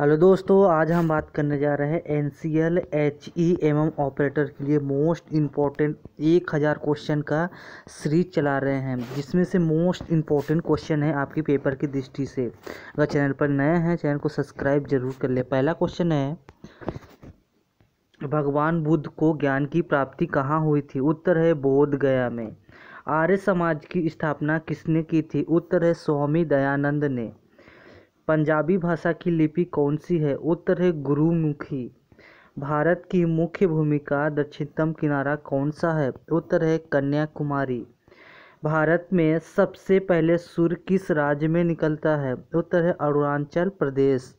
Hello दोस्तों आज हम बात करने जा रहे हैं N C L H E M M operator के लिए मोस्ट इम्पॉर्टेंट एक हज़ार क्वेश्चन का सीरीज चला रहे हैं जिसमें से मोस्ट इम्पॉर्टेंट क्वेश्चन है आपके पेपर की दृष्टि से अगर चैनल पर नए हैं चैनल को सब्सक्राइब जरूर कर ले पहला क्वेश्चन है भगवान बुद्ध को ज्ञान की प्राप्ति कहाँ हुई थी उत्तर है बोध गया में आर्य समाज की स्थापना किसने की थी उत्तर है स्वामी दयानंद ने पंजाबी भाषा की लिपि कौन सी है उत्तर है गुरुमुखी भारत की मुख्य भूमिका दक्षिणतम किनारा कौन सा है उत्तर है कन्याकुमारी भारत में सबसे पहले सूर्य किस राज्य में निकलता है उत्तर है अरुणाचल प्रदेश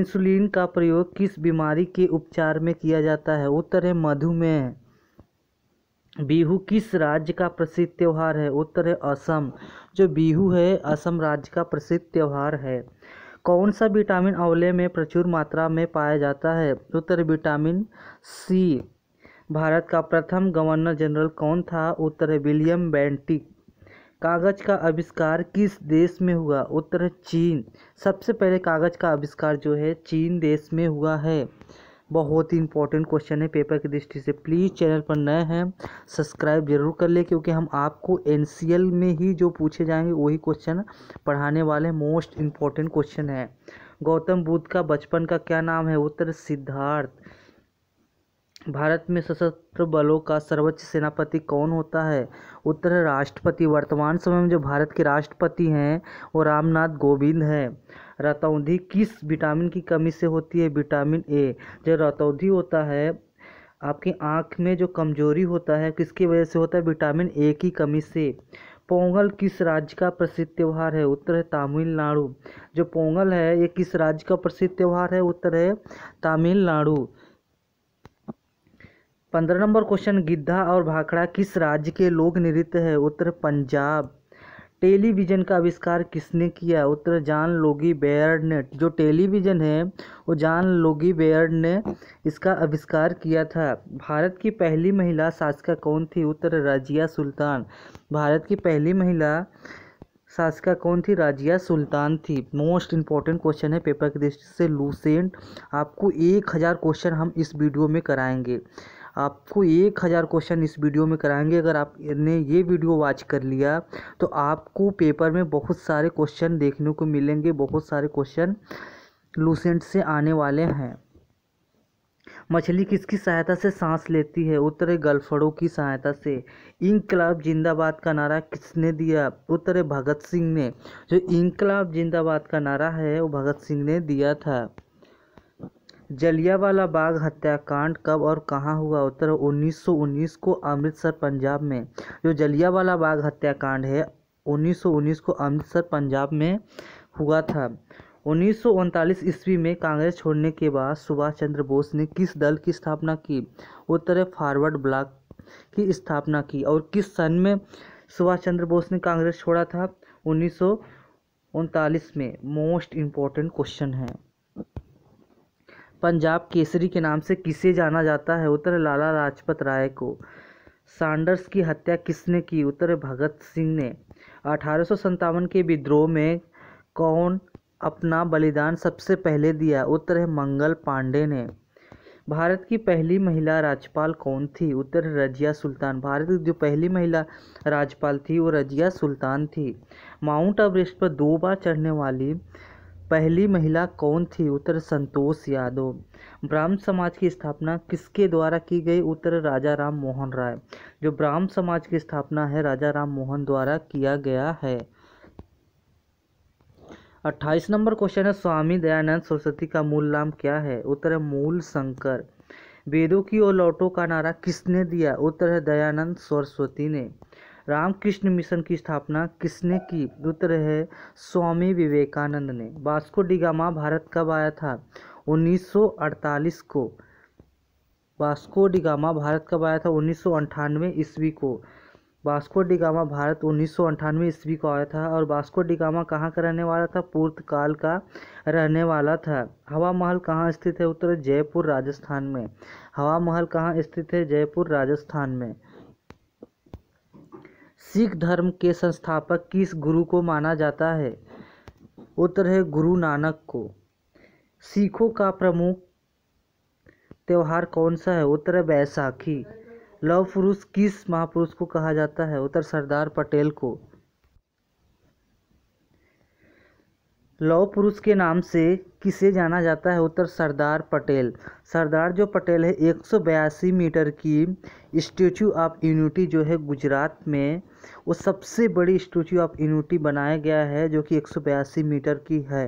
इंसुलिन का प्रयोग किस बीमारी के उपचार में किया जाता है उत्तर है मधुमेह बिहू किस राज्य का प्रसिद्ध त्यौहार है उत्तर है असम जो बिहू है असम राज्य का प्रसिद्ध त्यौहार है कौन सा विटामिन आंवले में प्रचुर मात्रा में पाया जाता है उत्तर विटामिन सी भारत का प्रथम गवर्नर जनरल कौन था उत्तर है विलियम बैंटिक कागज का आविष्कार किस देश में हुआ उत्तर है चीन सबसे पहले कागज का आविष्कार जो है चीन देश में हुआ है बहुत ही इंपॉर्टेंट क्वेश्चन है पेपर की दृष्टि से प्लीज़ चैनल पर नए हैं सब्सक्राइब जरूर कर ले क्योंकि हम आपको एन में ही जो पूछे जाएंगे वही क्वेश्चन पढ़ाने वाले मोस्ट इम्पॉर्टेंट क्वेश्चन है गौतम बुद्ध का बचपन का क्या नाम है उत्तर सिद्धार्थ भारत में सशस्त्र बलों का सर्वोच्च सेनापति कौन होता है उत्तर राष्ट्रपति वर्तमान समय में जो भारत के राष्ट्रपति हैं वो रामनाथ कोविंद हैं रतौंधी किस विटामिन की कमी से होती है विटामिन ए जो रतौंधी होता है आपकी आँख में जो कमजोरी होता है किसकी वजह से होता है विटामिन ए की कमी से पोंगल किस राज्य का प्रसिद्ध त्यौहार है उत्तर है तमिलनाडु जो पोंगल है ये किस राज्य का प्रसिद्ध त्यौहार है उत्तर है तमिलनाडु पंद्रह नंबर क्वेश्चन गिद्धा और भाखड़ा किस राज्य के लोक नृत्य है उत्तर पंजाब टेलीविज़न का आविष्कार किसने किया उत्तर जान लोगी बेयर्ड ने जो टेलीविज़न है वो जान लोगी बेयर्ड ने इसका आविष्कार किया था भारत की पहली महिला शासिका कौन थी उत्तर राजिया सुल्तान भारत की पहली महिला शासिका कौन थी राजिया सुल्तान थी मोस्ट इंपॉर्टेंट क्वेश्चन है पेपर की दृष्टि से लूसेंट आपको एक हज़ार क्वेश्चन हम इस वीडियो में कराएंगे आपको एक हज़ार क्वेश्चन इस वीडियो में कराएंगे अगर आपने ये वीडियो वॉच कर लिया तो आपको पेपर में बहुत सारे क्वेश्चन देखने को मिलेंगे बहुत सारे क्वेश्चन लूसेंट से आने वाले हैं मछली किसकी सहायता से सांस लेती है उत्तर है गलफड़ों की सहायता से इंकलाब जिंदाबाद का नारा किसने दिया उत्तर है भगत सिंह ने जो इंकलाब जिंदाबाद का नारा है वो भगत सिंह ने दिया था जलियावाला बाग हत्याकांड कब और कहां हुआ उत्तर 1919 को अमृतसर पंजाब में जो जलियावाला बाग हत्याकांड है 1919 को अमृतसर पंजाब में हुआ था उन्नीस ईस्वी में कांग्रेस छोड़ने के बाद सुभाष चंद्र बोस ने किस दल की स्थापना की उत्तर है फॉरवर्ड ब्लॉक की स्थापना की और किस सन में सुभाष चंद्र बोस ने कांग्रेस छोड़ा था उन्नीस में मोस्ट इम्पॉर्टेंट क्वेश्चन है पंजाब केसरी के नाम से किसे जाना जाता है उत्तर लाला लाजपत राय को सांडर्स की हत्या किसने की उत्तर भगत सिंह ने अठारह के विद्रोह में कौन अपना बलिदान सबसे पहले दिया उत्तर है मंगल पांडे ने भारत की पहली महिला राज्यपाल कौन थी उत्तर रजिया सुल्तान भारत की जो पहली महिला राज्यपाल थी वो रजिया सुल्तान थी माउंट एवरेस्ट पर दो बार चढ़ने वाली पहली महिला कौन थी उत्तर संतोष यादव ब्राह्म समाज की स्थापना किसके द्वारा की गई उत्तर राजा राम मोहन राय जो ब्राह्म समाज की स्थापना है राजा राम मोहन द्वारा किया गया है अट्ठाईस नंबर क्वेश्चन है स्वामी दयानंद सरस्वती का मूल नाम क्या है उत्तर है मूल शंकर वेदों की ओर लौटो का नारा किसने दिया उत्तर है दयानंद सरस्वती ने रामकृष्ण मिशन की स्थापना किसने की उत्तर है स्वामी विवेकानंद ने बास्को डिगामा भारत कब आया था 1948 को बास्को डिगामा भारत कब आया था उन्नीस ईस्वी को बास्को डिगामा भारत उन्नीस ईस्वी को आया था और बास्को डिगामा कहाँ का रहने वाला था पूर्तकाल का रहने वाला था हवा महल कहाँ स्थित है उत्तर जयपुर राजस्थान में हवा महल कहाँ स्थित है जयपुर राजस्थान में सिख धर्म के संस्थापक किस गुरु को माना जाता है उत्तर है गुरु नानक को सिखों का प्रमुख त्यौहार कौन सा है उत्तर है बैसाखी लव पुरुष किस महापुरुष को कहा जाता है उत्तर सरदार पटेल को लौह पुरुष के नाम से किसे जाना जाता है उत्तर सरदार पटेल सरदार जो पटेल है एक मीटर की स्टेचू ऑफ यूनिटी जो है गुजरात में वो सबसे बड़ी स्टेचू ऑफ यूनिटी बनाया गया है जो कि एक मीटर की है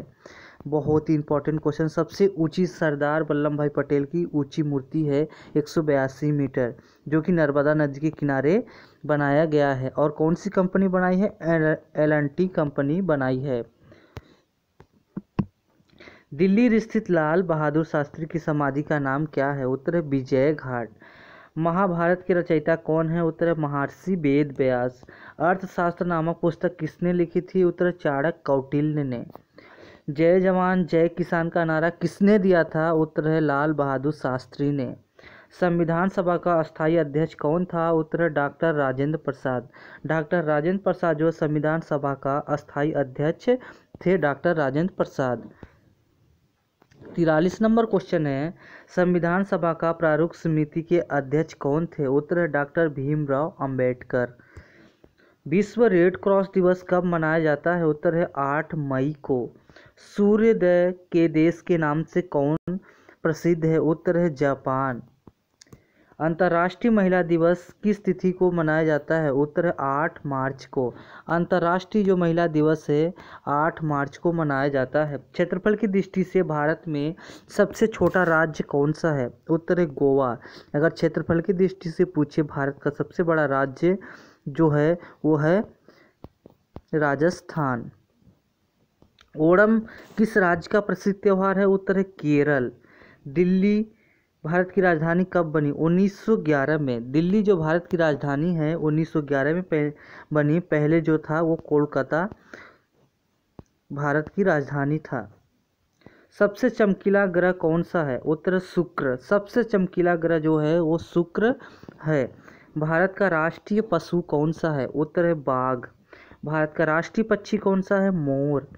बहुत ही इंपॉर्टेंट क्वेश्चन सबसे ऊंची सरदार वल्लभ भाई पटेल की ऊंची मूर्ति है एक मीटर जो कि नर्मदा नदी के किनारे बनाया गया है और कौन सी कंपनी बनाई है एल कंपनी बनाई है दिल्ली स्थित लाल बहादुर शास्त्री की समाधि का नाम क्या है उत्तर है विजय घाट महाभारत के रचयिता कौन है उत्तर है महर्षि वेद व्यास अर्थशास्त्र नामक पुस्तक किसने लिखी थी उत्तर चाणक कौटिल्य ने जय जवान जय किसान का नारा किसने दिया था उत्तर है लाल बहादुर शास्त्री ने संविधान सभा का अस्थायी अध्यक्ष कौन था उत्तर डॉक्टर राजेंद्र प्रसाद डॉक्टर राजेंद्र प्रसाद जो संविधान सभा का अस्थायी अध्यक्ष थे डॉक्टर राजेंद्र प्रसाद तिरालीस नंबर क्वेश्चन है संविधान सभा का प्रारूप समिति के अध्यक्ष कौन थे उत्तर है डॉक्टर भीमराव अंबेडकर विश्व रेड क्रॉस दिवस कब मनाया जाता है उत्तर है आठ मई को सूर्योदय के देश के नाम से कौन प्रसिद्ध है उत्तर है जापान अंतर्राष्ट्रीय महिला दिवस किस तिथि को मनाया जाता है उत्तर आठ मार्च को अंतर्राष्ट्रीय जो महिला दिवस है आठ मार्च को मनाया जाता है क्षेत्रफल की दृष्टि से भारत में सबसे छोटा राज्य कौन सा है उत्तर है गोवा अगर क्षेत्रफल की दृष्टि से पूछे भारत का सबसे बड़ा राज्य जो है वो है राजस्थान ओणम किस राज्य का प्रसिद्ध त्यौहार है उत्तर है केरल दिल्ली भारत की राजधानी कब बनी 1911 में दिल्ली जो भारत की राजधानी है 1911 में बनी पहले जो था वो कोलकाता भारत की राजधानी था सबसे चमकीला ग्रह कौन सा है उत्तर शुक्र सबसे चमकीला ग्रह जो है वो शुक्र है भारत का राष्ट्रीय पशु कौन सा है उत्तर है बाघ भारत का राष्ट्रीय पक्षी कौन सा है मोर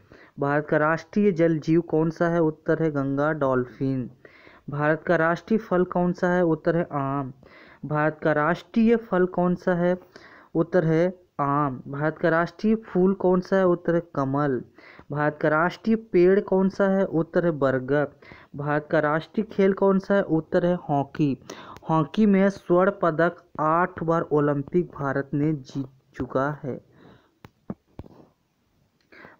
भारत का राष्ट्रीय जल जीव कौन सा है उत्तर है गंगा डॉल्फिन भारत का राष्ट्रीय फल कौन सा है उत्तर है आम भारत का राष्ट्रीय फल कौन सा है उत्तर है आम भारत का राष्ट्रीय फूल कौन सा है उत्तर है कमल भारत का राष्ट्रीय पेड़ कौन सा है उत्तर है बरगद भारत का राष्ट्रीय खेल कौन सा है उत्तर है हॉकी हॉकी में स्वर्ण पदक आठ बार ओलंपिक भारत ने जीत चुका है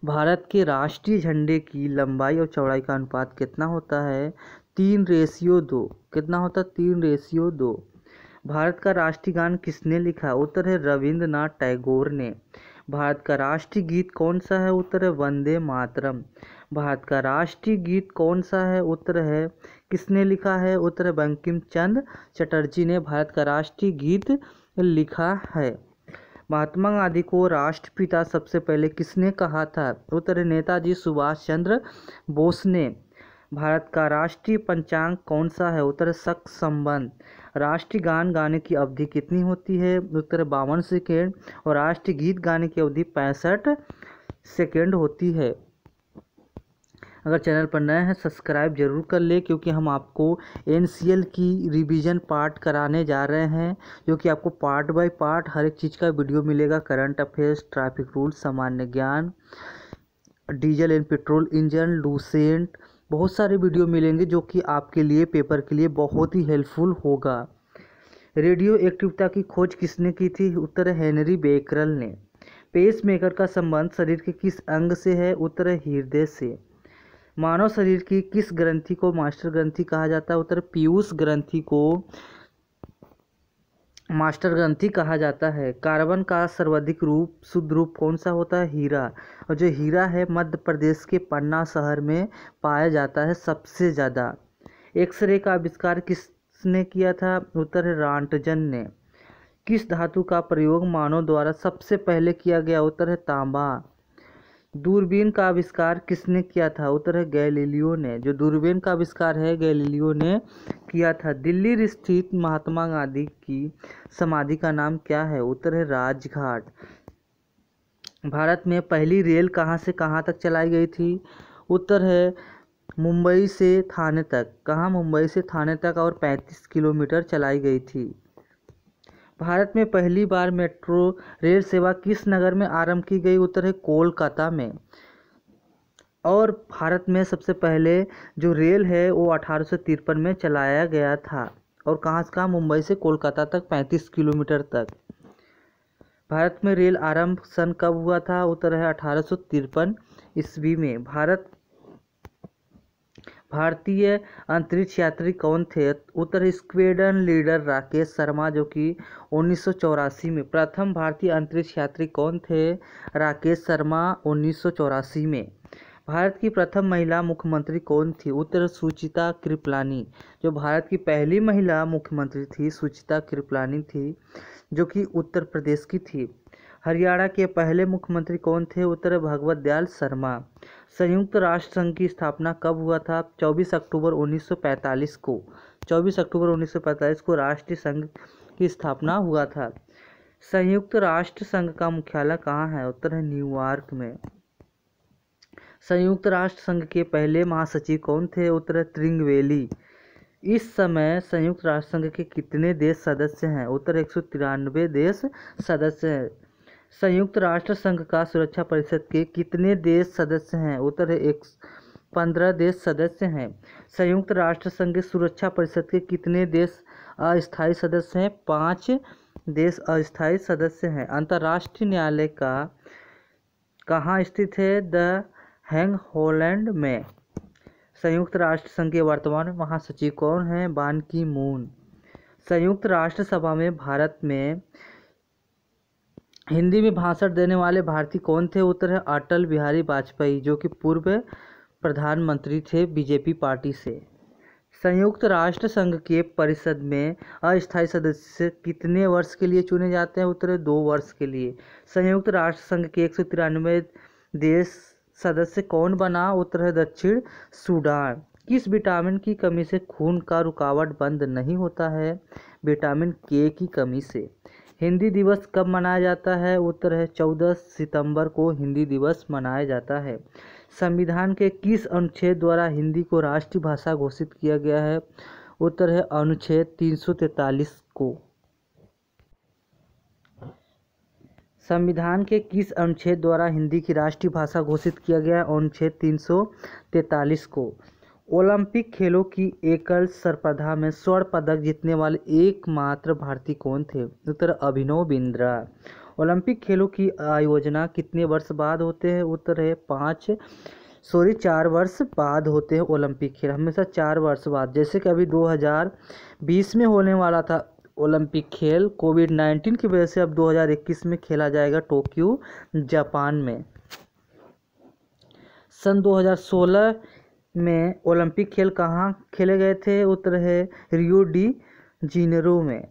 भारत के राष्ट्रीय झंडे की लंबाई और चौड़ाई का अनुपात कितना होता है तीन रेशियो दो कितना होता तीन रेशियो दो भारत का राष्ट्रीय गान किसने लिखा उत्तर है रविंद्रनाथ टैगोर ने भारत का राष्ट्रीय गीत कौन सा है उत्तर है वंदे मातरम भारत का राष्ट्रीय गीत कौन सा है उत्तर है किसने लिखा है उत्तर है बंकिम चंद चटर्जी ने भारत का राष्ट्रीय गीत लिखा है महात्मा गांधी को राष्ट्रपिता सबसे पहले किसने कहा था उत्तर नेताजी सुभाष चंद्र बोस ने भारत का राष्ट्रीय पंचांग कौन सा है उत्तर शक संबंध राष्ट्रीय गान गाने की अवधि कितनी होती है उत्तर बावन सेकेंड और राष्ट्रीय गीत गाने की अवधि पैंसठ सेकेंड होती है अगर चैनल पर नए हैं सब्सक्राइब जरूर कर ले क्योंकि हम आपको एन की रिवीजन पार्ट कराने जा रहे हैं जो कि आपको पार्ट बाय पार्ट हर एक चीज़ का वीडियो मिलेगा करंट अफेयर्स ट्रैफिक रूल सामान्य ज्ञान diesel and petrol engine Lucent बहुत सारे वीडियो मिलेंगे जो कि आपके लिए पेपर के लिए बहुत ही हेल्पफुल होगा रेडियो एक्टिवता की खोज किसने की थी उत्तर हैनरी बेकरल ने पेस मेकर का संबंध शरीर के किस अंग से है उत्तर हृदय से मानव शरीर की किस ग्रंथि को मास्टर ग्रंथि कहा जाता है उत्तर पीयूष ग्रंथि को मास्टर ग्रंथी कहा जाता है कार्बन का सर्वाधिक रूप शुद्ध रूप कौन सा होता है हीरा और जो हीरा है मध्य प्रदेश के पन्ना शहर में पाया जाता है सबसे ज़्यादा एक्सरे का आविष्कार किसने किया था उत्तर है रांटजन ने किस धातु का प्रयोग मानव द्वारा सबसे पहले किया गया उत्तर है तांबा दूरबीन का आविष्कार किसने किया था उत्तर है गैलीलियो ने जो दूरबीन का आविष्कार है गैलीलियो ने किया था दिल्ली स्थित महात्मा गांधी की समाधि का नाम क्या है उत्तर है राजघाट भारत में पहली रेल कहाँ से कहाँ तक चलाई गई थी उत्तर है मुंबई से थाने तक कहाँ मुंबई से थाने तक और 35 किलोमीटर चलाई गई थी भारत में पहली बार मेट्रो रेल सेवा किस नगर में आरंभ की गई उत्तर है कोलकाता में और भारत में सबसे पहले जो रेल है वो अठारह में चलाया गया था और कहाँ से कहाँ मुंबई से कोलकाता तक 35 किलोमीटर तक भारत में रेल आरंभ सन कब हुआ था उत्तर है अठारह ईस्वी में भारत भारतीय अंतरिक्ष यात्री कौन थे उत्तर स्क्वेडन लीडर राकेश शर्मा जो कि उन्नीस में प्रथम भारतीय अंतरिक्ष यात्री कौन थे राकेश शर्मा उन्नीस में भारत की प्रथम महिला मुख्यमंत्री कौन थी उत्तर सुचिता कृपलानी जो भारत की पहली महिला मुख्यमंत्री थी सुचिता कृपलानी थी जो कि उत्तर प्रदेश की थी हरियाणा के पहले मुख्यमंत्री कौन थे उत्तर भगवत दयाल शर्मा संयुक्त राष्ट्र संघ की स्थापना कब हुआ था 24 अक्टूबर 1945 को 24 अक्टूबर 1945 को राष्ट्रीय संघ की स्थापना हुआ था संयुक्त राष्ट्र संघ का मुख्यालय कहाँ है उत्तर है न्यूयॉर्क में संयुक्त राष्ट्र संघ के पहले महासचिव कौन थे उत्तर है त्रिंगवेली इस समय संयुक्त राष्ट्र संघ के कितने देश सदस्य हैं उत्तर एक देश सदस्य हैं संयुक्त राष्ट्र संघ का सुरक्षा परिषद के कितने देश सदस्य हैं उत्तर है एक पंद्रह देश सदस्य हैं संयुक्त राष्ट्र संघ के सुरक्षा परिषद के कितने देश अस्थायी सदस्य हैं पाँच देश अस्थायी सदस्य हैं अंतर्राष्ट्रीय न्यायालय का कहाँ स्थित है द हैंग होलैंड में संयुक्त राष्ट्र संघ के वर्तमान महासचिव कौन हैं बान की मून संयुक्त राष्ट्र सभा में भारत में हिंदी में भाषण देने वाले भारतीय कौन थे उत्तर है अटल बिहारी वाजपेयी जो कि पूर्व प्रधानमंत्री थे बीजेपी पार्टी से संयुक्त राष्ट्र संघ के परिषद में अस्थायी सदस्य कितने वर्ष के लिए चुने जाते हैं उत्तर दो वर्ष के लिए संयुक्त राष्ट्र संघ के एक सौ तिरानवे देश सदस्य कौन बना उत्तर है दक्षिण सूडान किस विटामिन की कमी से खून का रुकावट बंद नहीं होता है विटामिन के की कमी से हिंदी दिवस कब मनाया जाता है उत्तर है चौदह सितंबर को हिंदी दिवस मनाया जाता है संविधान के किस अनुच्छेद द्वारा हिंदी को राष्ट्रीय भाषा घोषित किया गया है उत्तर है अनुच्छेद तैतालीस को संविधान के किस अनुच्छेद द्वारा हिंदी की राष्ट्रीय भाषा घोषित किया गया है अनुच्छेद तैतालीस को ओलंपिक खेलों की एकल स्पर्धा में स्वर्ण पदक जीतने वाले एकमात्र भारतीय कौन थे उत्तर अभिनव बिंद्रा ओलंपिक खेलों की आयोजना कितने वर्ष बाद होते हैं उत्तर है पाँच सॉरी चार वर्ष बाद होते हैं ओलंपिक खेल हमेशा चार वर्ष बाद जैसे कि अभी 2020 में होने वाला था ओलंपिक खेल कोविड 19 की वजह से अब 2021 में खेला जाएगा टोक्यो जापान में सन 2016 में ओलंपिक खेल कहाँ खेले गए थे उत्तर है रियो डी जिनेरो में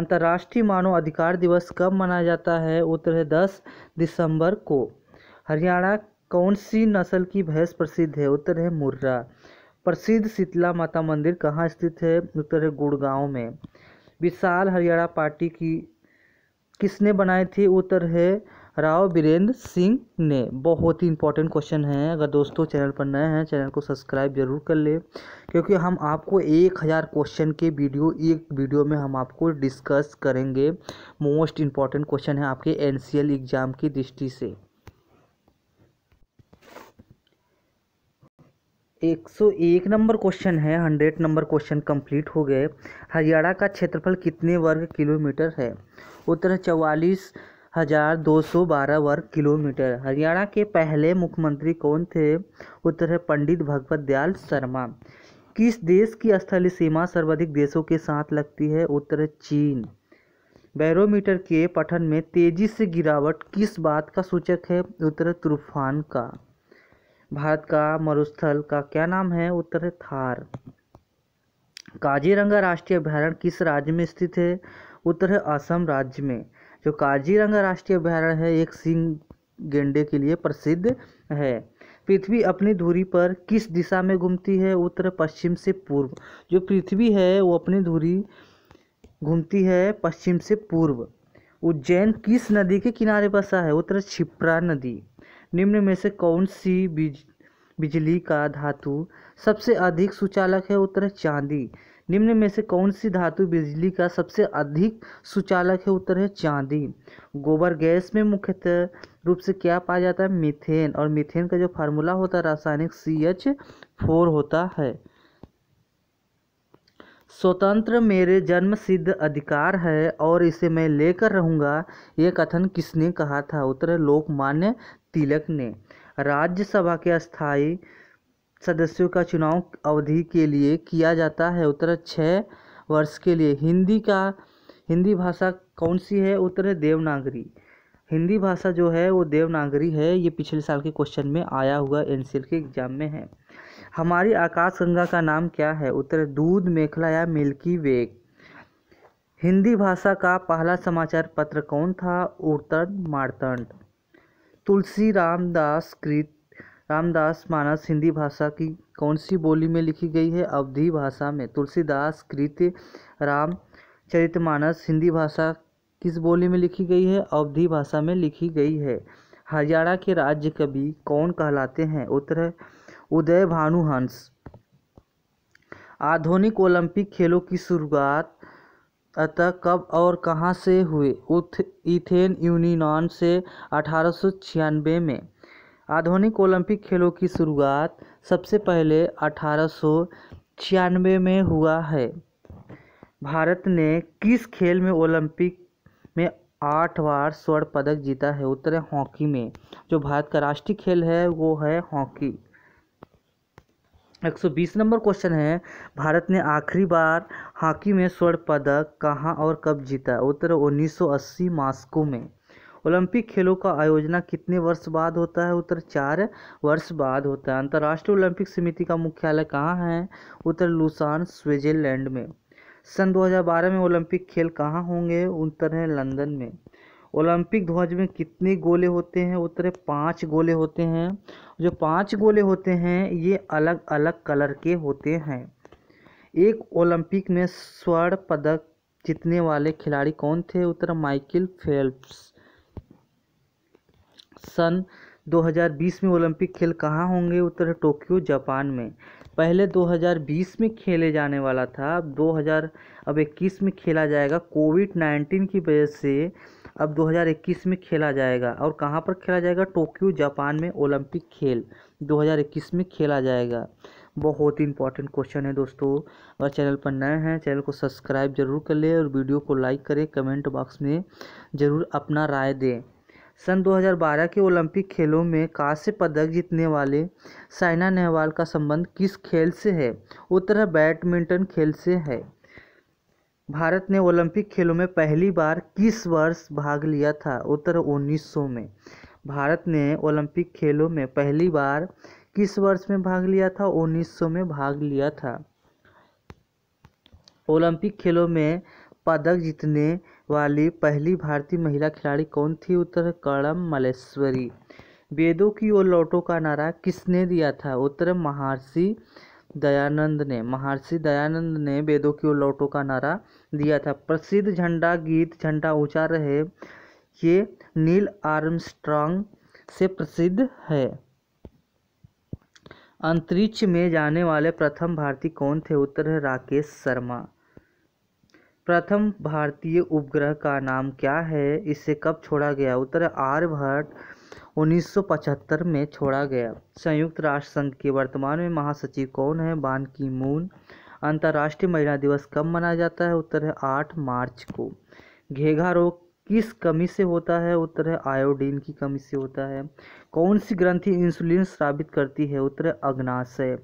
अंतर्राष्ट्रीय मानव अधिकार दिवस कब मनाया जाता है उत्तर है दस दिसंबर को हरियाणा कौन सी नस्ल की भैंस प्रसिद्ध है उत्तर है मुर्रा प्रसिद्ध शीतला माता मंदिर कहाँ स्थित है उत्तर है गुड़गांव में विशाल हरियाणा पार्टी की किसने बनाई थी उत्तर है राव बीरेंद्र सिंह ने बहुत ही इंपॉर्टेंट क्वेश्चन है अगर दोस्तों चैनल पर नए हैं चैनल को सब्सक्राइब जरूर कर ले क्योंकि हम आपको एक हज़ार क्वेश्चन के वीडियो एक वीडियो में हम आपको डिस्कस करेंगे मोस्ट इंपॉर्टेंट क्वेश्चन है आपके एन एग्ज़ाम की दृष्टि से एक सौ एक नंबर क्वेश्चन है हंड्रेड नंबर क्वेश्चन कंप्लीट हो गए हरियाणा का क्षेत्रफल कितने वर्ग किलोमीटर है उत्तर चवालीस हजार दो सौ बारह वर्ग किलोमीटर हरियाणा के पहले मुख्यमंत्री कौन थे उत्तर है पंडित भगवत दयाल शर्मा किस देश की स्थलीय सीमा सर्वाधिक देशों के साथ लगती है उत्तर है चीन बैरोमीटर के पठन में तेजी से गिरावट किस बात का सूचक है उत्तर तूफान का भारत का मरुस्थल का क्या नाम है उत्तर थार काजीरंगा राष्ट्रीय अभ्यारण्य किस राज्य में स्थित है उत्तर है असम राज्य में जो काजीरंगा राष्ट्रीय अभ्यारण्य है एक सिंह गेंडे के लिए प्रसिद्ध है पृथ्वी अपनी धुरी पर किस दिशा में घूमती है उत्तर पश्चिम से पूर्व जो पृथ्वी है वो अपनी धुरी घूमती है पश्चिम से पूर्व उज्जैन किस नदी के किनारे बसा है उत्तर छिप्रा नदी निम्न में से कौन सी बिज बिजली का धातु सबसे अधिक सुचालक है उत्तर चांदी निम्न में से कौन सी धातु बिजली का सबसे अधिक सुचालक है उत्तर है चांदी गोबर गैस में मुख्यतः रूप से क्या पाया जाता है मीथेन और मीथेन का जो फार्मूला होता है रासायनिक सी एच फोर होता है स्वतंत्र मेरे जन्म सिद्ध अधिकार है और इसे मैं लेकर रहूँगा ये कथन किसने कहा था उत्तर लोकमान्य तिलक ने राज्यसभा के अस्थाई सदस्यों का चुनाव अवधि के लिए किया जाता है उत्तर छः वर्ष के लिए हिंदी का हिंदी भाषा कौन सी है उत्तर है देवनागरी हिंदी भाषा जो है वो देवनागरी है ये पिछले साल के क्वेश्चन में आया हुआ एन के एग्जाम में है हमारी आकाशगंगा का नाम क्या है उत्तर दूध मेखला या मिल्की वे हिंदी भाषा का पहला समाचार पत्र कौन था उत्तर मारतंड तुलसी रामदास कृत रामदास मानस हिंदी भाषा की कौन सी बोली में लिखी गई है अवधि भाषा में तुलसीदास कृत्य राम मानस हिंदी भाषा किस बोली में लिखी गई है अवधि भाषा में लिखी गई है हरियाणा के राज्य कवि कौन कहलाते हैं उत्तर उदय भानुहंस आधुनिक ओलंपिक खेलों की शुरुआत अतः कब और कहां से हुए उथ इथेन यूनियन से अठारह में आधुनिक ओलंपिक खेलों की शुरुआत सबसे पहले अठारह में हुआ है भारत ने किस खेल में ओलंपिक में आठ बार स्वर्ण पदक जीता है उत्तर है हॉकी में जो भारत का राष्ट्रीय खेल है वो है हॉकी 120 नंबर क्वेश्चन है भारत ने आखिरी बार हॉकी में स्वर्ण पदक कहाँ और कब जीता उत्तर 1980 मास्को में ओलंपिक खेलों का आयोजना कितने वर्ष बाद होता है उत्तर चार वर्ष बाद होता है अंतर्राष्ट्रीय ओलंपिक समिति का मुख्यालय कहाँ है उत्तर लुसान स्विट्जरलैंड में सन 2012 में ओलंपिक खेल कहाँ होंगे उत्तर है लंदन में ओलंपिक ध्वज में कितने गोले होते हैं उत्तर पाँच गोले होते हैं जो पाँच गोले होते हैं ये अलग अलग कलर के होते हैं एक ओलंपिक में स्वर्ण पदक जीतने वाले खिलाड़ी कौन थे उत्तर माइकल फेल्प्स सन 2020 में ओलंपिक खेल कहाँ होंगे उत्तर है टोक्यो जापान में पहले 2020 में खेले जाने वाला था अब 2000 अब 21 में खेला जाएगा कोविड 19 की वजह से अब 2021 में खेला जाएगा और कहाँ पर खेला जाएगा टोक्यो जापान में ओलंपिक खेल 2021 में खेला जाएगा बहुत ही इंपॉर्टेंट क्वेश्चन है दोस्तों अगर चैनल पर नए हैं चैनल को सब्सक्राइब जरूर कर लें और वीडियो को लाइक करें कमेंट बॉक्स में ज़रूर अपना राय दें सन 2012 के ओलंपिक खेलों में कांस्य पदक जीतने वाले साइना नेहवाल का संबंध किस खेल से है उत्तर बैडमिंटन खेल से है भारत ने ओलंपिक खेलों में पहली बार किस वर्ष भाग लिया था उत्तर 1900 में भारत ने ओलंपिक खेलों में पहली बार किस वर्ष में भाग लिया था 1900 में भाग लिया था ओलंपिक खेलों में पदक जीतने वाली पहली भारतीय महिला खिलाड़ी कौन थी उत्तर कड़म मलेश्वरी वेदों की ओर लौटो का नारा किसने दिया था उत्तर महर्षि दयानंद ने महर्षि दयानंद ने वेदों की ओर लौटो का नारा दिया था प्रसिद्ध झंडा गीत झंडा ऊंचा रहे ये नील आर्मस्ट्रांग से प्रसिद्ध है अंतरिक्ष में जाने वाले प्रथम भारतीय कौन थे उत्तर है राकेश शर्मा प्रथम भारतीय उपग्रह का नाम क्या है इसे कब छोड़ा गया उत्तर आर्यभट्ट उन्नीस में छोड़ा गया संयुक्त राष्ट्र संघ के वर्तमान में महासचिव कौन है बान की मून अंतर्राष्ट्रीय महिला दिवस कब मनाया जाता है उत्तर है आठ मार्च को घेघा रोग किस कमी से होता है उत्तर है आयोडीन की कमी से होता है कौन सी ग्रंथि इंसुलिन स्रावित करती है उत्तर है अग्नाशय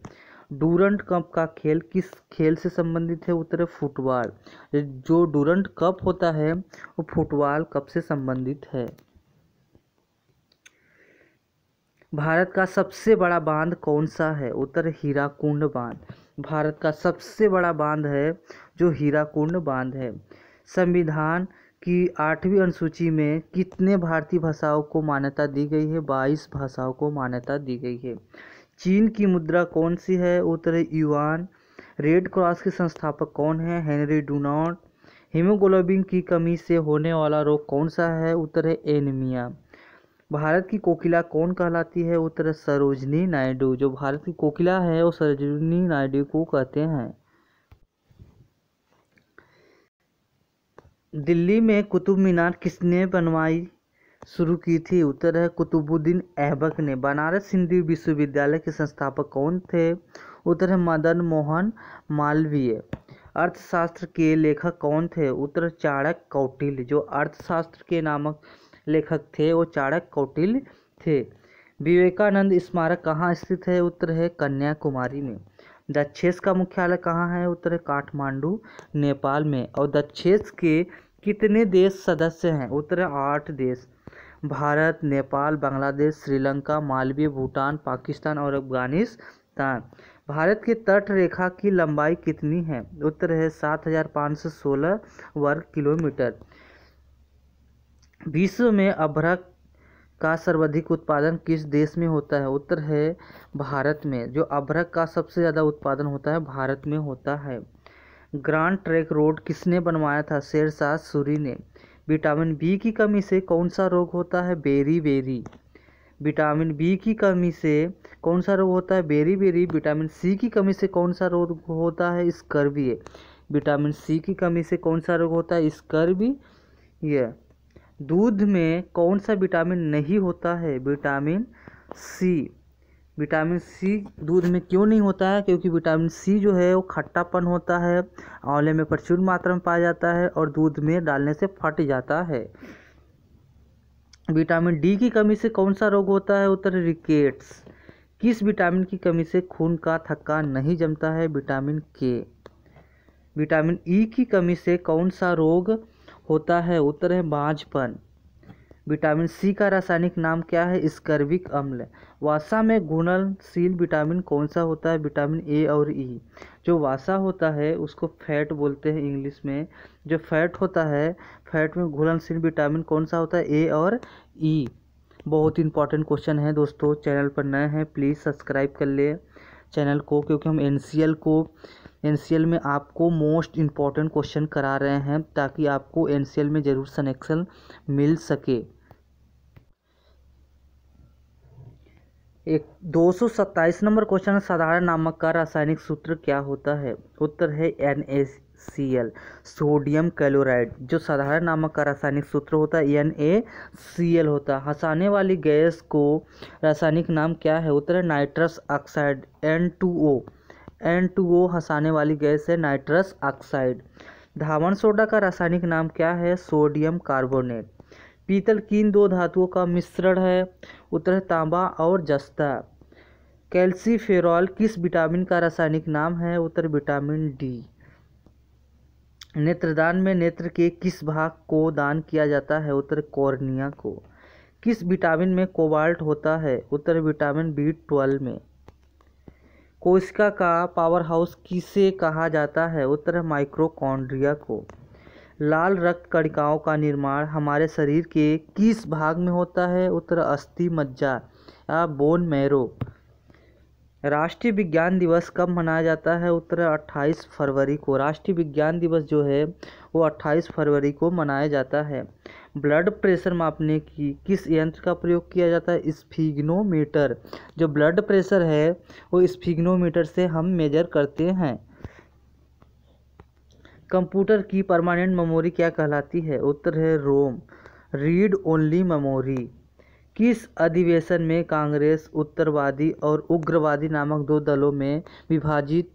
डूरंट कप का खेल किस खेल से संबंधित है उत्तर है फुटबॉल जो डूरंट कप होता है वो फुटबॉल कप से संबंधित है भारत का सबसे बड़ा बांध कौन सा है उत्तर हीराकुंड बांध भारत का सबसे बड़ा बांध है जो हीराकुंड बांध है संविधान की आठवीं अनुसूची में कितने भारतीय भाषाओं को मान्यता दी गई है बाईस भाषाओं को मान्यता दी गई है चीन की मुद्रा कौन सी है उत्तर युआन रेड क्रॉस के संस्थापक कौन है हेनरी डूनॉट हीमोग्लोबिन की कमी से होने वाला रोग कौन सा है उत्तर है एनीमिया भारत की कोकिला कौन कहलाती है उत्तर सरोजनी नायडू जो भारत की कोकिला है वो सरोजनी नायडू को कहते हैं दिल्ली में कुतुब मीनार किसने बनवाई शुरू की थी उत्तर है कुतुबुद्दीन ऐबक ने बनारस हिंदी विश्वविद्यालय के संस्थापक कौन थे उत्तर है मदन मोहन मालवीय अर्थशास्त्र के लेखक कौन थे उत्तर चाणक कौटिल जो अर्थशास्त्र के नामक लेखक थे वो चाणक कौटिल थे विवेकानंद स्मारक कहाँ स्थित है उत्तर है कन्याकुमारी में दक्षेस का मुख्यालय कहाँ है उत्तर है काठमांडू नेपाल में और दक्षेस के कितने देश सदस्य हैं उत्तर आठ देश भारत नेपाल बांग्लादेश श्रीलंका मालवीय भूटान पाकिस्तान और अफगानिस्तान भारत की तट रेखा की लंबाई कितनी है उत्तर है सात हजार पाँच सौ सोलह वर्ग किलोमीटर विश्व में अभ्रक का सर्वाधिक उत्पादन किस देश में होता है उत्तर है भारत में जो अभ्रक का सबसे ज़्यादा उत्पादन होता है भारत में होता है ग्रांड ट्रैक रोड किसने बनवाया था शेरशाह सूरी ने विटामिन बी की कमी से कौन सा रोग होता है बेरी बेरी विटामिन बी की कमी से कौन सा रोग होता है बेरी बेरी विटामिन सी की कमी से कौन सा रोग होता है स्कर्वी विटामिन सी की कमी से कौन सा रोग होता है स्कर्वी ये दूध में कौन सा विटामिन नहीं होता है विटामिन सी विटामिन सी दूध में क्यों नहीं होता है क्योंकि विटामिन सी जो है वो खट्टापन होता है आंवले में प्रचुर मात्रा में पाया जाता है और दूध में डालने से फट जाता है विटामिन डी की कमी से कौन सा रोग होता है उत्तर रिकेट्स किस विटामिन की कमी से खून का थक्का नहीं जमता है विटामिन के विटामिन ई e की कमी से कौन सा रोग होता है उत्तर है बाझपन विटामिन सी का रासायनिक नाम क्या है स्कर्विक अम्ल वासा में घुलनशील विटामिन कौन सा होता है विटामिन ए और ई e. जो वासा होता है उसको फैट बोलते हैं इंग्लिश में जो फैट होता है फैट में घुलनशील विटामिन कौन सा होता है ए और ई e. बहुत इंपॉर्टेंट क्वेश्चन है दोस्तों चैनल पर नए हैं प्लीज़ सब्सक्राइब कर ले चैनल को क्योंकि हम एन को एन में आपको मोस्ट इम्पॉर्टेंट क्वेश्चन करा रहे हैं ताकि आपको एन में ज़रूर सनेक्शन मिल सके एक दो नंबर क्वेश्चन साधारण नामक का रासायनिक सूत्र क्या होता है उत्तर है N C L sodium chloride जो साधारण नामक का रासायनिक सूत्र होता है एन ए सी एल होता है हंसाने वाली गैस को रासायनिक नाम क्या है उत्तर है nitrous oxide N two O N two O हंसाने वाली गैस है नाइट्रस ऑक्साइड धावन सोडा का रासायनिक नाम क्या है सोडियम कार्बोनेट पीतल किन दो धातुओं का मिश्रण है उत्तर तांबा और जस्ता कैल्सीफेरॉल किस विटामिन का रासायनिक नाम है उत्तर विटामिन डी नेत्रदान में नेत्र के किस भाग को दान किया जाता है उत्तर कॉर्निया को किस विटामिन में कोबाल्ट होता है उत्तर विटामिन बी ट्वेल्व में कोशिका का पावर हाउस किसे कहा जाता है उत्तर माइक्रोकॉन्ड्रिया को लाल रक्त कणिकाओं का निर्माण हमारे शरीर के किस भाग में होता है उत्तर अस्थि मज्जा या बोन मैरो राष्ट्रीय विज्ञान दिवस कब मनाया जाता है उत्तर 28 फरवरी को राष्ट्रीय विज्ञान दिवस जो है वो 28 फरवरी को मनाया जाता है ब्लड प्रेशर मापने की किस यंत्र का प्रयोग किया जाता है स्फिग्नोमीटर जो ब्लड प्रेशर है वो स्फिग्नोमीटर से हम मेजर करते हैं कंप्यूटर की परमानेंट मेमोरी क्या कहलाती है उत्तर है रोम रीड ओनली मेमोरी किस अधिवेशन में कांग्रेस उत्तरवादी और उग्रवादी नामक दो दलों में विभाजित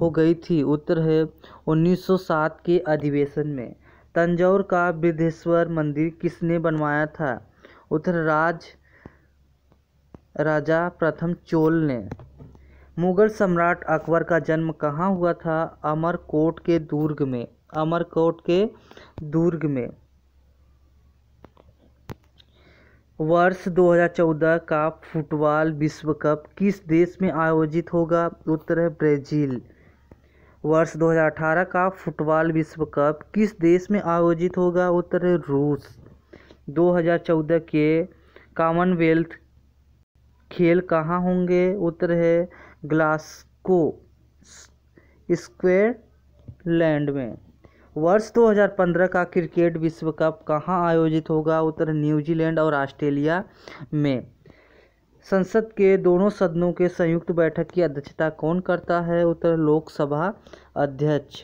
हो गई थी उत्तर है 1907 के अधिवेशन में तंजौर का बृद्धेश्वर मंदिर किसने बनवाया था उत्तर राज राजा प्रथम चोल ने मुगल सम्राट अकबर का जन्म कहाँ हुआ था अमरकोट के दुर्ग में अमरकोट के दुर्ग में वर्ष 2014 का फुटबॉल विश्व कप किस देश में आयोजित होगा उत्तर है ब्राज़ील वर्ष 2018 का फुटबॉल विश्व कप किस देश में आयोजित होगा उत्तर है रूस 2014 के कॉमनवेल्थ खेल कहाँ होंगे उत्तर है स्क्वेयर लैंड में वर्ष 2015 का क्रिकेट विश्व कप कहाँ आयोजित होगा उत्तर न्यूजीलैंड और ऑस्ट्रेलिया में संसद के दोनों सदनों के संयुक्त बैठक की अध्यक्षता कौन करता है उत्तर लोकसभा अध्यक्ष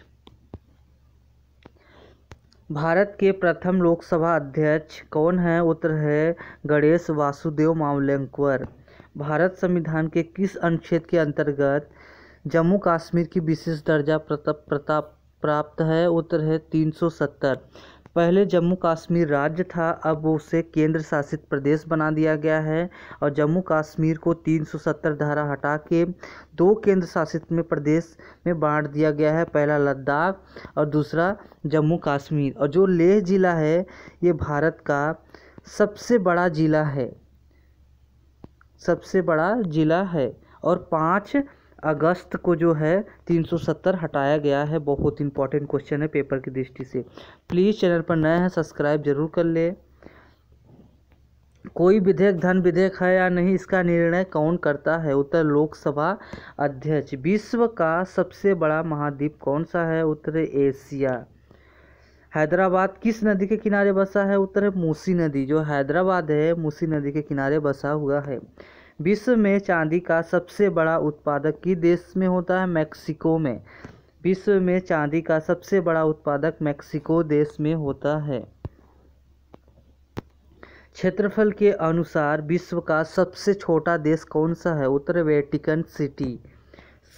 भारत के प्रथम लोकसभा अध्यक्ष कौन है उत्तर है गणेश वासुदेव मावलेंकर भारत संविधान के किस अनुच्छेद के अंतर्गत जम्मू कश्मीर की विशेष दर्जा प्रताप प्राप्त है उत्तर है तीन सौ सत्तर पहले जम्मू कश्मीर राज्य था अब उसे केंद्र शासित प्रदेश बना दिया गया है और जम्मू कश्मीर को 370 धारा हटा के दो केंद्र शासित में प्रदेश में बांट दिया गया है पहला लद्दाख और दूसरा जम्मू कश्मीर और जो लेह ज़िला है ये भारत का सबसे बड़ा ज़िला है सबसे बड़ा ज़िला है और पाँच अगस्त को जो है 370 हटाया गया है बहुत इंपॉर्टेंट क्वेश्चन है पेपर की दृष्टि से प्लीज़ चैनल पर नए हैं सब्सक्राइब जरूर कर ले कोई विधेयक धन विधेयक है या नहीं इसका निर्णय कौन करता है उत्तर लोकसभा अध्यक्ष विश्व का सबसे बड़ा महाद्वीप कौन सा है उत्तर एशिया हैदराबाद किस नदी के किनारे बसा है उत्तर मूसी नदी जो हैदराबाद है मूसी नदी के किनारे बसा हुआ है विश्व में चांदी का सबसे बड़ा उत्पादक किस देश में होता है मैक्सिको में विश्व में चांदी का सबसे बड़ा उत्पादक मैक्सिको देश में होता है क्षेत्रफल के अनुसार विश्व का सबसे छोटा देश कौन सा है उत्तर वेटिकन सिटी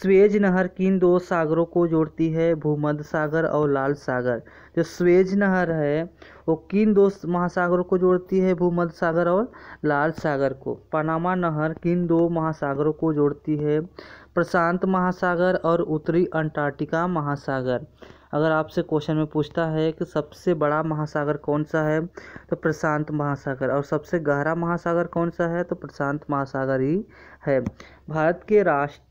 स्वेज नहर किन दो सागरों को जोड़ती है भूमध्य सागर और लाल सागर जो स्वेज नहर है वो किन दो महासागरों को जोड़ती है भूमध्य सागर और लाल सागर को पनामा नहर किन दो महासागरों को जोड़ती है प्रशांत महासागर और उत्तरी अंटार्कटिका महासागर अगर आपसे क्वेश्चन में पूछता है कि सबसे बड़ा महासागर कौन सा है तो प्रशांत महासागर और सबसे गहरा महासागर कौन सा है तो प्रशांत महासागर ही है भारत के राष्ट्र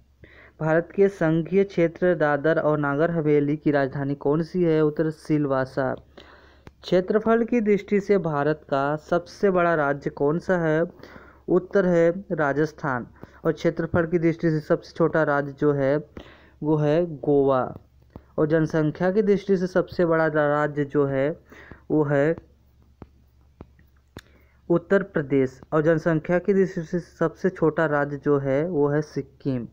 भारत के संघीय क्षेत्र दादर और नागर हवेली की राजधानी कौन सी है उत्तर सिलवासा क्षेत्रफल की दृष्टि से भारत का सबसे बड़ा राज्य कौन सा है उत्तर है राजस्थान और क्षेत्रफल की दृष्टि से सबसे छोटा राज्य जो है वो है गोवा और जनसंख्या की दृष्टि से सबसे बड़ा राज्य जो है वो है उत्तर प्रदेश और जनसंख्या की दृष्टि से सबसे छोटा राज्य जो है वो है सिक्किम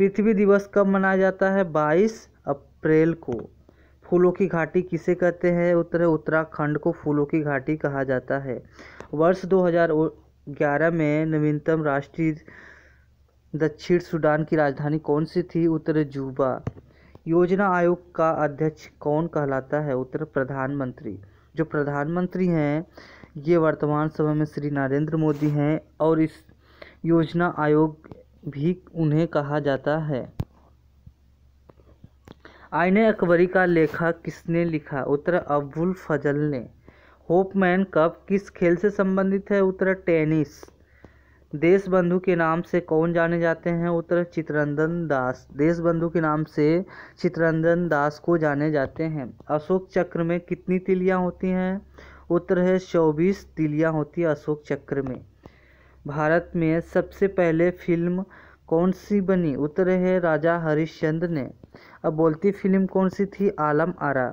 पृथ्वी दिवस कब मनाया जाता है बाईस अप्रैल को फूलों की घाटी किसे कहते हैं उत्तर उत्तराखंड को फूलों की घाटी कहा जाता है वर्ष 2011 में नवीनतम राष्ट्रीय दक्षिण सूडान की राजधानी कौन सी थी उत्तर जूबा योजना आयोग का अध्यक्ष कौन कहलाता है उत्तर प्रधानमंत्री जो प्रधानमंत्री हैं ये वर्तमान समय में श्री नरेंद्र मोदी हैं और इस योजना आयोग भी उन्हें कहा जाता है आईने अकबरी का लेखा किसने लिखा उत्तर अबुल फजल ने होपमैन कप किस खेल से संबंधित है उत्तर टेनिस देश बंधु के नाम से कौन जाने जाते हैं उत्तर चित्रंदन दास देश बंधु के नाम से चित्रंदन दास को जाने जाते हैं अशोक चक्र में कितनी तिलियां होती हैं उत्तर है चौबीस तिलियां होती है अशोक चक्र में भारत में सबसे पहले फिल्म कौन सी बनी उत्तर है राजा हरिश्चंद्र ने अब बोलती फिल्म कौन सी थी आलम आरा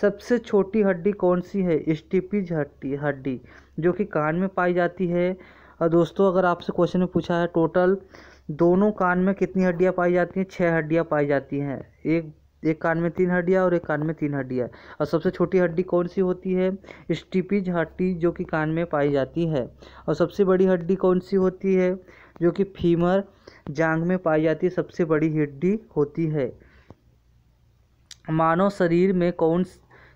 सबसे छोटी हड्डी कौन सी है स्टिपिज हड्डी हड्डी जो कि कान में पाई जाती है और दोस्तों अगर आपसे क्वेश्चन में पूछा है टोटल दोनों कान में कितनी हड्डियाँ पाई जाती हैं छः हड्डियाँ पाई जाती हैं एक एक कान में तीन हड्डियाँ और एक कान में तीन हड्डियाँ और सबसे छोटी हड्डी कौन सी होती है स्टिपिज हड्डी जो कि कान में पाई जाती है और सबसे बड़ी हड्डी कौन सी होती है जो कि फीमर जांग में पाई जाती है सबसे बड़ी हड्डी होती है मानव शरीर में कौन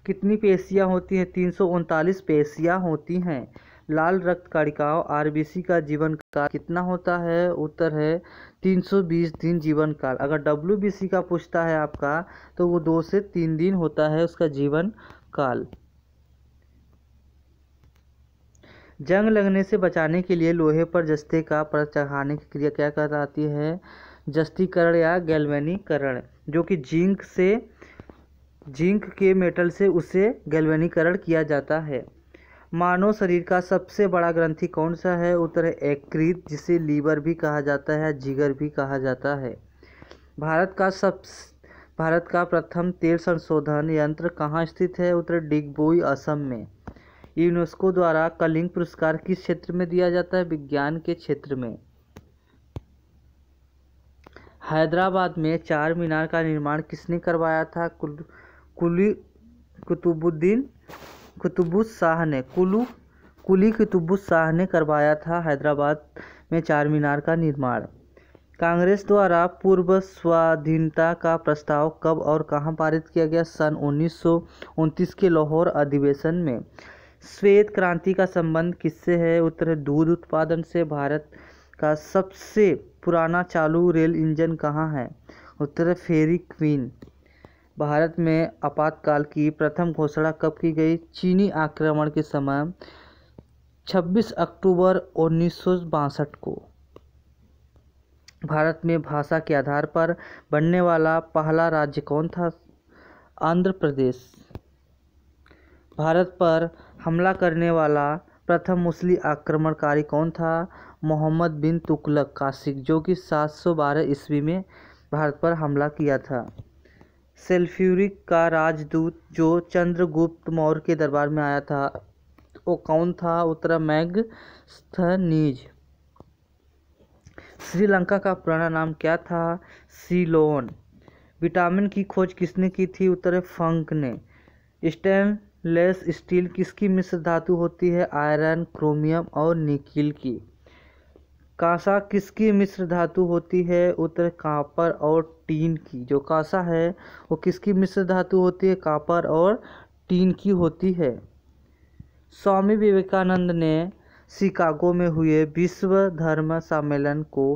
कितनी पेशियाँ होती हैं तीन सौ उनतालीस पेशियाँ होती हैं लाल रक्त कारिकाओं सी का जीवन काल कितना होता है उत्तर है 320 दिन जीवन काल अगर डब्ल्यू का पूछता है आपका तो वो दो से तीन दिन होता है उसका जीवन काल जंग लगने से बचाने के लिए लोहे पर जस्ते का पर चढ़ाने की क्रिया क्या आती है जस्तीकरण या गैल्वेनीकरण जो कि जिंक से जिंक के मेटल से उसे गैल्वेनीकरण किया जाता है मानव शरीर का सबसे बड़ा ग्रंथि कौन सा है उत्तर है एकृत जिसे लीवर भी कहा जाता है जिगर भी कहा जाता है भारत का सब भारत का प्रथम तेल संशोधन यंत्र कहाँ स्थित है उत्तर डिगबोई असम में यूनेस्को द्वारा कलिंग पुरस्कार किस क्षेत्र में दिया जाता है विज्ञान के क्षेत्र में हैदराबाद में चार मीनार का निर्माण किसने करवाया था कुल कुली कुतुबुद्दीन कुतुबुस शाह ने कुलू कुली कुतुबुस शाह ने करवाया था हैदराबाद में चार मीनार का निर्माण कांग्रेस द्वारा पूर्व स्वाधीनता का प्रस्ताव कब और कहां पारित किया गया सन उन्नीस के लाहौर अधिवेशन में श्वेत क्रांति का संबंध किससे है उत्तर दूध उत्पादन से भारत का सबसे पुराना चालू रेल इंजन कहाँ है उत्तर फेरी क्वीन भारत में आपातकाल की प्रथम घोषणा कब की गई चीनी आक्रमण के समय 26 अक्टूबर उन्नीस को भारत में भाषा के आधार पर बनने वाला पहला राज्य कौन था आंध्र प्रदेश भारत पर हमला करने वाला प्रथम मुस्लिम आक्रमणकारी कौन था मोहम्मद बिन तुकलक कासिक जो कि 712 ईस्वी में भारत पर हमला किया था सेल्फ्यूरिक का राजदूत जो चंद्रगुप्त मौर्य के दरबार में आया था वो कौन था उत्तरा मैग स्थनीज श्रीलंका का पुराना नाम क्या था सीलोन विटामिन की खोज किसने की थी उत्तर फंक ने स्टेनलेस स्टील किसकी मिश्र धातु होती है आयरन क्रोमियम और निकिल की कांसा किसकी मिश्र धातु होती है उत्तर कापर और टीन की जो कासा है वो किसकी मिश्र धातु होती है कापर और टीन की होती है स्वामी विवेकानंद ने शिकागो में हुए विश्व धर्म सम्मेलन को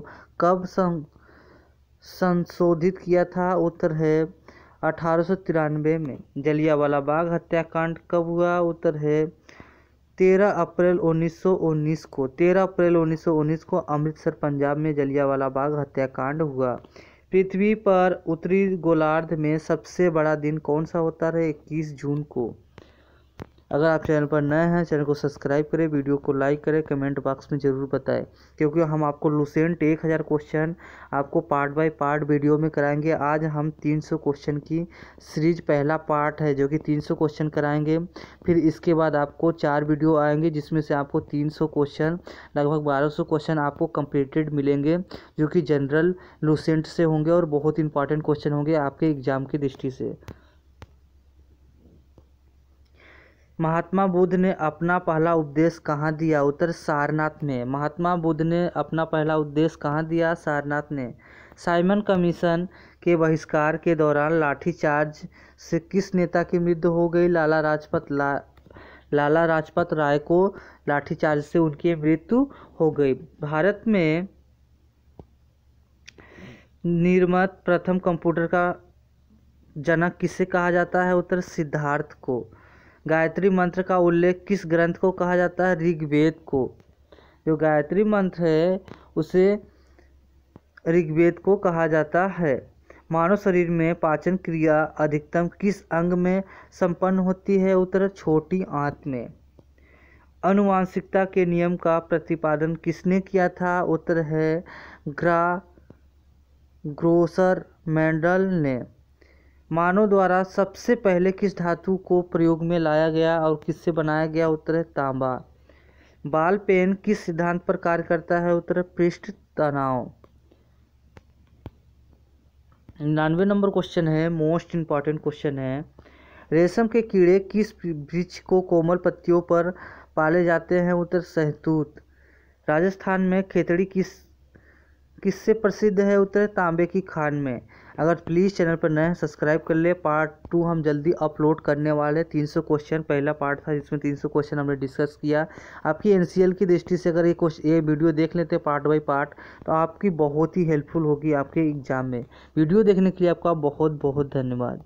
कब संशोधित किया था उत्तर है अठारह में जलियावाला बाग हत्याकांड कब हुआ उत्तर है 13 अप्रैल 1919 को 13 अप्रैल 1919 को अमृतसर पंजाब में जलियावाला बाग हत्याकांड हुआ पृथ्वी पर उत्तरी गोलार्ध में सबसे बड़ा दिन कौन सा होता है इक्कीस जून को अगर आप चैनल पर नए हैं चैनल को सब्सक्राइब करें वीडियो को लाइक करें कमेंट बॉक्स में ज़रूर बताएं क्योंकि हम आपको लुसेंट एक हज़ार क्वेश्चन आपको पार्ट बाय पार्ट वीडियो में कराएंगे आज हम तीन सौ क्वेश्चन की सीरीज पहला पार्ट है जो कि तीन सौ क्वेश्चन कराएंगे फिर इसके बाद आपको चार वीडियो आएंगे जिसमें से आपको तीन सौ क्वेश्चन लगभग बारह सौ क्वेश्चन आपको कंप्लीटेड मिलेंगे जो कि जनरल लुसेंट से होंगे और बहुत इंपॉर्टेंट क्वेश्चन होंगे आपके एग्ज़ाम की दृष्टि से महात्मा बुद्ध ने अपना पहला उपदेश कहाँ दिया उत्तर सारनाथ में महात्मा बुद्ध ने अपना पहला उपदेश कहाँ दिया सारनाथ ने साइमन कमीशन के बहिष्कार के दौरान लाठीचार्ज से किस नेता की मृत्यु हो गई लाला राजपत ला लाला राजपत राय को लाठीचार्ज से उनकी मृत्यु हो गई भारत में निर्मित प्रथम कंप्यूटर का जनक किसे कहा जाता है उत्तर सिद्धार्थ को गायत्री मंत्र का उल्लेख किस ग्रंथ को कहा जाता है ऋग्वेद को जो गायत्री मंत्र है उसे ऋग्वेद को कहा जाता है मानव शरीर में पाचन क्रिया अधिकतम किस अंग में संपन्न होती है उत्तर छोटी आंत में अनुवांशिकता के नियम का प्रतिपादन किसने किया था उत्तर है ग्रा ग्रोसर मेंडल ने मानव द्वारा सबसे पहले किस धातु को प्रयोग में लाया गया और किससे बनाया गया उत्तर है तांबा बाल पेन किस सिद्धांत पर कार्य करता है उत्तर पृष्ठ तनाव निन्यानवे नंबर क्वेश्चन है मोस्ट इम्पॉर्टेंट क्वेश्चन है रेशम के कीड़े किस वृक्ष को कोमल पत्तियों पर पाले जाते हैं उत्तर सहतूत राजस्थान में खेतड़ी किस किससे प्रसिद्ध है उत्तर तांबे की खान में अगर प्लीज़ चैनल पर नए सब्सक्राइब कर ले पार्ट टू हम जल्दी अपलोड करने वाले तीन सौ क्वेश्चन पहला पार्ट था जिसमें तीन सौ क्वेश्चन हमने डिस्कस किया आपकी एन की दृष्टि से अगर ये क्वेश्चन ये वीडियो देख लेते पार्ट बाई पार्ट तो आपकी बहुत ही हेल्पफुल होगी आपके एग्ज़ाम में वीडियो देखने के लिए आपका बहुत बहुत धन्यवाद